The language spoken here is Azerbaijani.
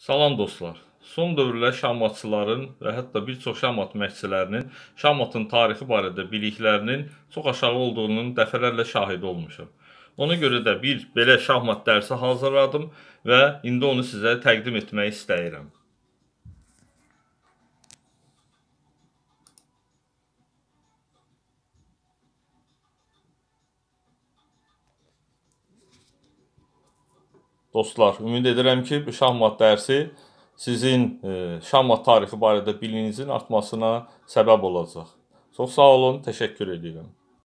Salam dostlar. Son dövrlər şahmatçıların və hətta bir çox şahmat məşqçilərinin şahmatın tarixi barədə biliklərinin çox aşağı olduğunun dəfələrlə şahidi olmuşam. Ona görə də bir belə şahmat dərsi hazırladım və indi onu sizə təqdim etmək istəyirəm. dostlar. Ümid edirəm ki, şahmat dərsi sizin e, şahmat tarixi barədə bilincin artmasına səbəb olacaq. Çox sağ olun, təşəkkür edirəm.